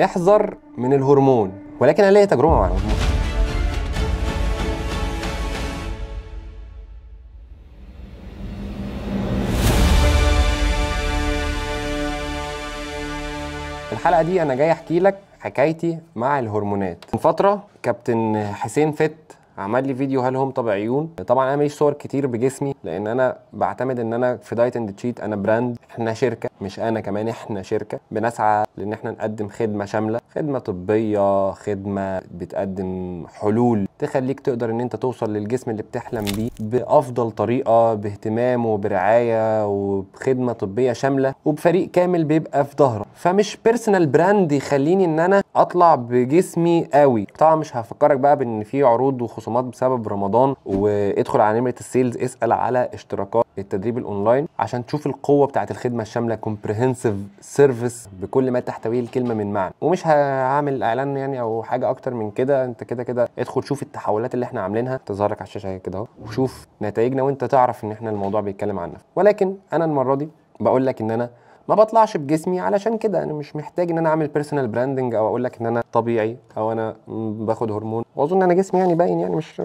احذر من الهرمون ولكن انا ليا تجربه مع الهرمون الحلقه دي انا جاي احكي لك حكايتي مع الهرمونات من فتره كابتن حسين فت عمل لي فيديو هل هم طبيعيون طبعا انا ماليش صور كتير بجسمي لان انا بعتمد ان انا في دايت اند تشيت انا براند احنا شركه مش انا كمان احنا شركه بنسعى لان احنا نقدم خدمه شامله خدمه طبيه خدمه بتقدم حلول تخليك تقدر ان انت توصل للجسم اللي بتحلم بيه بافضل طريقه باهتمام وبرعايه وبخدمه طبيه شامله وبفريق كامل بيبقى في ظهرك فمش بيرسونال براند يخليني ان انا اطلع بجسمي قوي طبعا مش هفكرك بقى بان في عروض وخصومات بسبب رمضان وادخل على نمره السيلز اسال على اشتراكات التدريب الاونلاين عشان تشوف القوه بتاعت الخدمه الشامله كومبريهنسيف سيرفيس بكل ما تحتويه الكلمه من معنى ومش هعمل اعلان يعني او حاجه اكتر من كده انت كده كده ادخل شوف التحولات اللي احنا عاملينها تظهرك على الشاشه كده اهو وشوف نتائجنا وانت تعرف ان احنا الموضوع بيتكلم عن ولكن انا المره دي بقول لك ان انا ما بطلعش بجسمي علشان كده انا مش محتاج ان انا اعمل بيرسونال براندنج او اقول لك ان انا طبيعي او انا باخد هرمون واظن انا جسمي يعني باين يعني مش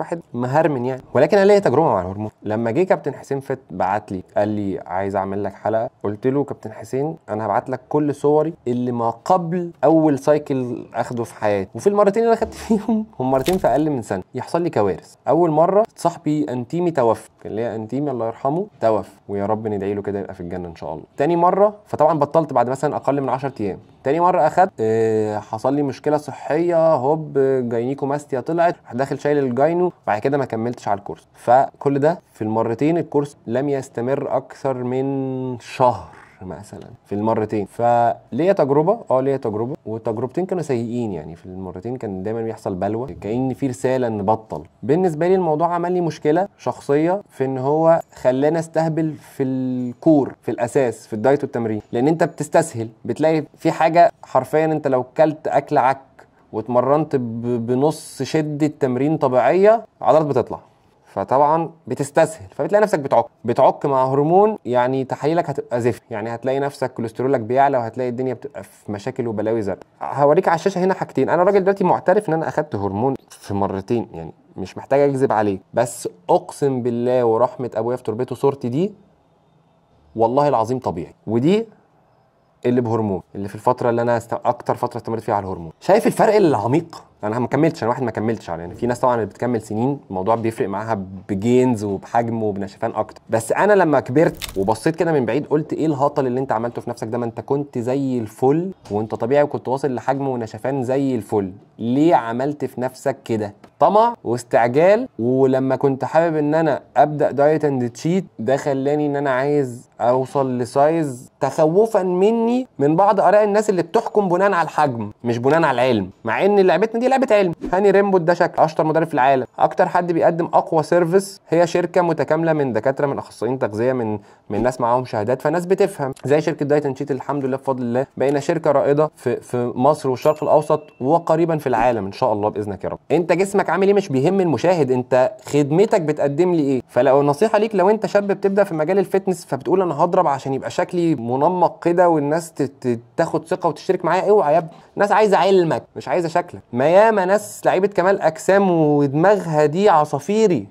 واحد مهرمن يعني ولكن انا ليا تجربه مع الهرمون لما جه كابتن حسين فت بعت لي قال لي عايز اعمل لك حلقه قلت له كابتن حسين انا هبعت لك كل صوري اللي ما قبل اول سايكل اخده في حياتي وفي المرتين اللي انا فيهم هم مرتين في اقل من سنه يحصل لي كوارث اول مره صاحبي انتيمي توفى كان ليا انتيمي الله يرحمه توفى ويا رب ندعي له كده يبقى في الجنه ان شاء الله تاني مره فطبعا بطلت بعد مثلا اقل من 10 ايام تاني مره اخدت آه، حصل لي مشكله صحيه هوب جاينيكو ماستيا طلعت داخل شايل الجاينو بعد كده ما كملتش على الكورس فكل ده في المرتين الكورس لم يستمر اكثر من شهر مثلا في المرتين فليا تجربه اه ليا تجربه والتجربتين كانوا سيئين يعني في المرتين كان دايما بيحصل بلوى كان في رساله ان بطل بالنسبه لي الموضوع عمل لي مشكله شخصيه في ان هو خلاني استهبل في الكور في الاساس في الدايت والتمرين لان انت بتستسهل بتلاقي في حاجه حرفيا انت لو كلت اكل عك واتمرنت بنص شده تمرين طبيعيه عضلات بتطلع فطبعا بتستسهل فبتلاقي نفسك بتعك بتعك مع هرمون يعني تحاليلك هتبقى زفت يعني هتلاقي نفسك كوليسترولك بيعلى وهتلاقي الدنيا بتبقى في مشاكل وبلاوي زرق هوريك على الشاشه هنا حاجتين انا راجل دلوقتي معترف ان انا اخدت هرمون في مرتين يعني مش محتاج اكذب عليه بس اقسم بالله ورحمه ابويا في تربته صورتي دي والله العظيم طبيعي ودي اللي بهرمون اللي في الفتره اللي انا است... اكتر فتره استمريت فيها على الهرمون شايف الفرق العميق انا ما كملتش انا واحد ما كملتش يعني في ناس طبعا اللي بتكمل سنين الموضوع بيفرق معاها بجينز وبحجم وبنشفان اكتر بس انا لما كبرت وبصيت كده من بعيد قلت ايه الهطل اللي انت عملته في نفسك ده ما انت كنت زي الفل وانت طبيعي وكنت واصل لحجم ونشفان زي الفل ليه عملت في نفسك كده طمع واستعجال ولما كنت حابب ان انا ابدا دايت اند تشيت ده خلاني ان انا عايز اوصل لسايز تخوفا مني من بعض اراء الناس اللي بتحكم بناء على الحجم مش بناء على العلم مع ان لعبتنا دي لعبه علم هاني ريمبوت ده شكل اشطر مدرب في العالم اكتر حد بيقدم اقوى سيرفيس هي شركه متكامله من دكاتره من اخصائيين تغذيه من من ناس معاهم شهادات فناس بتفهم زي شركه دايت اند شيت الحمد لله بفضل الله بقينا شركه رائده في في مصر والشرق الاوسط وقريبا في العالم ان شاء الله باذنك يا رب انت جسمك عامل ايه مش بيهم المشاهد انت خدمتك بتقدم لي ايه فلو نصيحه ليك لو انت شاب بتبدا في مجال الفتنس فبتقول انا هضرب عشان يبقى شكلي منمق كده والناس تاخد ثقه وتشترك معايا اوعى أيوة يا ابني الناس عايزه علمك مش عايزه شكلك ما ياما ناس لعيبه كمال اجسام ودماغها دي عصافيري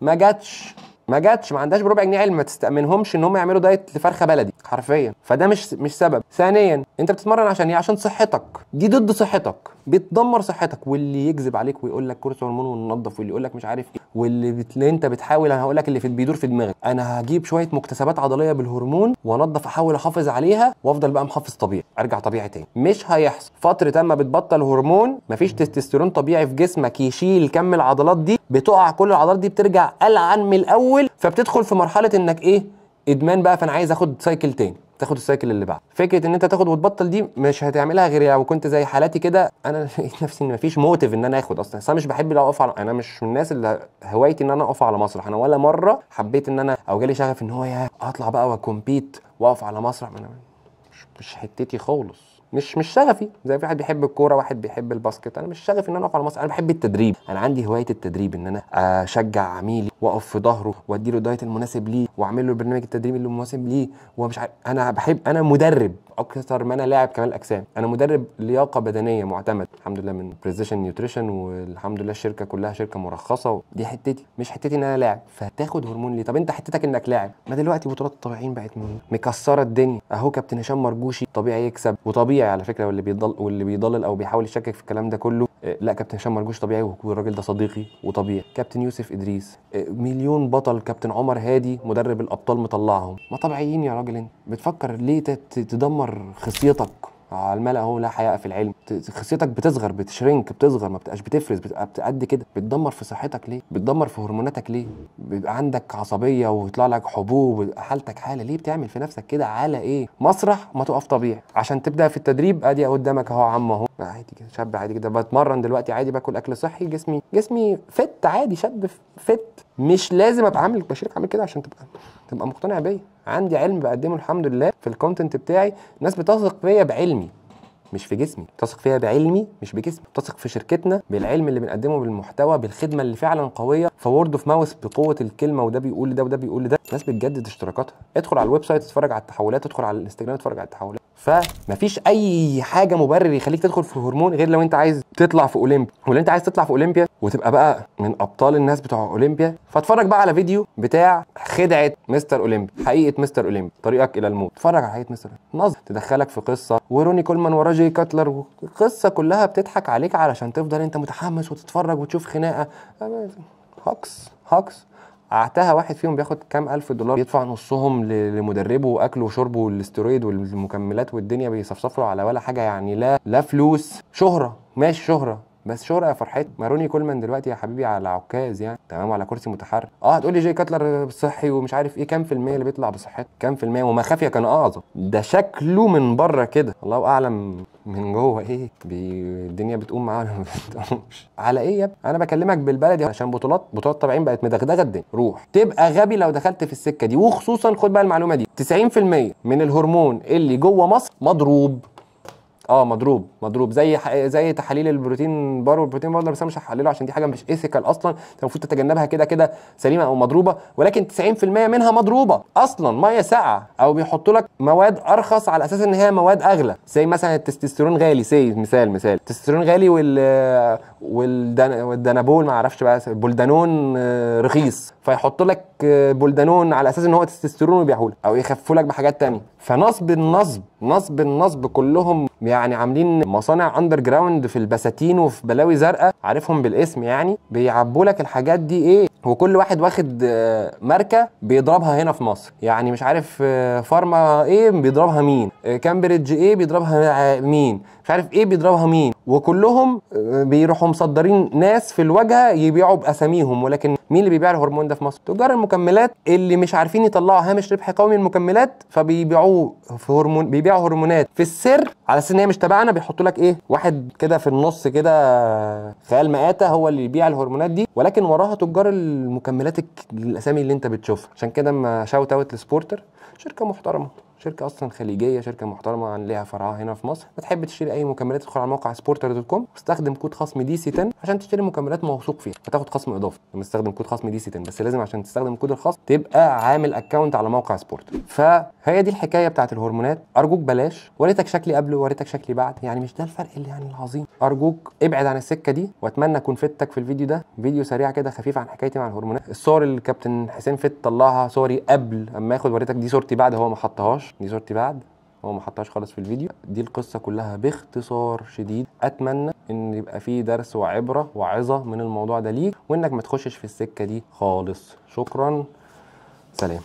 ما جاتش ما جاتش ما عندهاش بربع جنيه علم ما تستأمنهمش ان هم يعملوا دايت لفرخه بلدي حرفيا فده مش مش سبب ثانيا انت بتتمرن عشان ايه عشان صحتك دي ضد صحتك بتدمر صحتك واللي يكذب عليك ويقول لك كورس هرمون وننظف واللي يقول لك مش عارف ايه واللي بت... انت بتحاول انا هقول لك اللي في بيدور في دماغك انا هجيب شويه مكتسبات عضليه بالهرمون وانضف احاول احافظ عليها وافضل بقى محافظ طبيعي ارجع طبيعي تاني مش هيحصل فتره اما بتبطل هرمون مفيش تستوستيرون طبيعي في جسمك يشيل كم العضلات دي بتقع كل العضلات دي بترجع قلعان من الاول الاول فبتدخل في مرحله انك ايه ادمان بقى فانا عايز اخد سايكل تاني تاخد السايكل اللي بعده فكره ان انت تاخد وتبطل دي مش هتعملها غير لو يعني كنت زي حالاتي كده انا لقيت نفسي ان مفيش موتيف ان انا اخد اصلا انا مش بحب لو اقف على انا مش من الناس اللي هوايتي ان انا اقف على مسرح انا ولا مره حبيت ان انا او جالي شغف ان هو يا اطلع بقى واكمبيت واقف على مسرح انا مش حتتي خالص مش مش شغفي زي في واحد بيحب الكوره واحد بيحب الباسكت انا مش شغفي ان انا اقف على مصر انا بحب التدريب انا عندي هوايه التدريب ان انا اشجع عميلي واقف في ظهره واديله الدايت المناسب ليه واعمل له البرنامج التدريبي اللي مناسب ليه ومش عارف انا بحب انا مدرب اكثر ما انا لاعب كمال اجسام انا مدرب لياقه بدنيه معتمد الحمد لله من بريزيشن نيوتريشن والحمد لله الشركه كلها شركه مرخصه دي حتتي مش حتتي ان انا لاعب فتاخد هرمون ليه طب انت حتتك انك لاعب ما دلوقتي بطولات الطبيعيين بقت مكسره الدنيا اهو كابتن هشام مرجوشي طبيعي يكسب وطبيعي طبيعي على فكره واللي بيضل واللي بيضلل او بيحاول يشكك في الكلام ده كله آه، لا كابتن هشام مرجوش طبيعي والراجل ده صديقي وطبيعي كابتن يوسف ادريس آه، مليون بطل كابتن عمر هادي مدرب الابطال مطلعهم ما طبيعيين يا راجل انت بتفكر ليه تدمر خصيتك على الملأ هو لا حياء في العلم خصيتك بتصغر بتشرنك بتصغر ما بتبقاش بتفرز بتبقى قد كده بتدمر في صحتك ليه بتدمر في هرموناتك ليه بيبقى عندك عصبيه ويطلع لك حبوب حالتك حاله ليه بتعمل في نفسك كده على ايه مسرح ما تقف طبيعي عشان تبدا في التدريب ادي قدامك اهو عم اهو عادي كده شاب عادي كده بتمرن دلوقتي عادي باكل اكل صحي جسمي جسمي فت عادي شاب فت مش لازم ابقى عامل بشيرك عامل كده عشان تبقى تبقى مقتنع بيا عندي علم بقدمه الحمد لله في الكونتنت بتاعي الناس بتثق فيا بعلمي مش في جسمي بتثق فيا بعلمي مش بجسمي بتثق في شركتنا بالعلم اللي بنقدمه بالمحتوى بالخدمه اللي فعلا قويه فورد اوف ماوث بقوه الكلمه وده بيقول ده وده بيقول ده الناس بتجدد اشتراكاتها ادخل على الويب سايت اتفرج على التحولات ادخل على الانستجرام اتفرج على التحولات فمفيش اي حاجه مبرر يخليك تدخل في هرمون غير لو انت عايز تطلع في اولمبيا ولو انت عايز تطلع في اولمبيا وتبقى بقى من ابطال الناس بتوع اولمبيا فاتفرج بقى على فيديو بتاع خدعه مستر اولمبيا حقيقه مستر اولمبيا طريقك الى الموت اتفرج على حقيقه مستر نظر تدخلك في قصه وروني كولمان وراه جي كاتلر القصه كلها بتضحك عليك علشان تفضل انت متحمس وتتفرج وتشوف خناقه هاكس هاكس عتها واحد فيهم بياخد كام الف دولار بيدفع نصهم لمدربه واكله وشربه والاستيرويد والمكملات والدنيا بيصفصفوا على ولا حاجه يعني لا لا فلوس شهره ماشي شهره بس شهرة يا فرحتي ماروني كولمان دلوقتي يا حبيبي على عكاز يعني تمام على كرسي متحرك اه هتقولي جاي كاتلر صحي ومش عارف ايه كام في المية اللي بيطلع بصحته كام في المية وما خافية كان اعظم ده شكله من بره كده الله اعلم من جوه ايه الدنيا بتقوم معاه ولا ما بتقومش على ايه يا ب... انا بكلمك بالبلدي عشان بطولات بطولات طبيعيين بقت مدغدغه الدنيا روح تبقى غبي لو دخلت في السكه دي وخصوصا خد بقى المعلومه دي 90% من الهرمون اللي جوه مصر مضروب اه مضروب مضروب زي زي تحاليل البروتين بار والبروتين بودر بس انا مش هحلله عشان دي حاجه مش ايثيكال اصلا انت المفروض تتجنبها كده كده سليمه او مضروبه ولكن 90% منها مضروبه اصلا ميه ساقعه او بيحطوا لك مواد ارخص على اساس ان هي مواد اغلى زي مثلا التستوستيرون غالي سي مثال مثال التستوستيرون غالي وال والدن... والدنابول ما اعرفش بقى بولدانون آه، رخيص فيحط لك آه، بولدانون على اساس ان هو تستوستيرون وبيعهولك او يخفوا لك بحاجات ثانيه فنصب النصب نصب النصب كلهم يعني عاملين مصانع اندر جراوند في البساتين وفي بلاوي زرقاء عارفهم بالاسم يعني بيعبوا لك الحاجات دي ايه وكل واحد واخد آه، ماركه بيضربها هنا في مصر يعني مش عارف آه، فارما ايه بيضربها مين آه، كامبريدج ايه بيضربها مين مش عارف ايه بيضربها مين وكلهم بيروحوا مصدرين ناس في الواجهه يبيعوا باساميهم ولكن مين اللي بيبيع الهرمون ده في مصر تجار المكملات اللي مش عارفين يطلعوا هامش ربح قومي المكملات فبيبيعوه في هرمون بيبيعوا هرمونات في السر على اساس ان هي مش تبعنا بيحطوا لك ايه واحد كده في النص كده خيال مآتة هو اللي يبيع الهرمونات دي ولكن وراها تجار المكملات الاسامي اللي انت بتشوفها عشان كده ما شاوت اوت لسبورتر شركه محترمه شركه اصلا خليجيه شركه محترمه عن ليها فرعها هنا في مصر بتحب تشتري اي مكملات تدخل على موقع سبورتر دوت كوم واستخدم كود خصم دي سي 10 عشان تشتري مكملات موثوق فيها هتاخد خصم اضافي لما تستخدم كود خصم دي سي 10 بس لازم عشان تستخدم كود الخصم تبقى عامل اكونت على موقع سبورتر فهي دي الحكايه بتاعت الهرمونات ارجوك بلاش وريتك شكلي قبل وريتك شكلي بعد يعني مش ده الفرق اللي يعني العظيم ارجوك ابعد عن السكه دي واتمنى اكون فدتك في الفيديو ده فيديو سريع كده خفيف عن حكايتي مع الهرمونات الصور اللي كابتن حسين فت طلعها صوري قبل اما اخد وريتك دي صورتي بعد هو ما حطهاش دي صورتي بعد هو ما حطهاش خالص في الفيديو دي القصه كلها باختصار شديد اتمنى ان يبقى في درس وعبره وعظه من الموضوع ده ليك وانك ما تخشش في السكه دي خالص شكرا سلام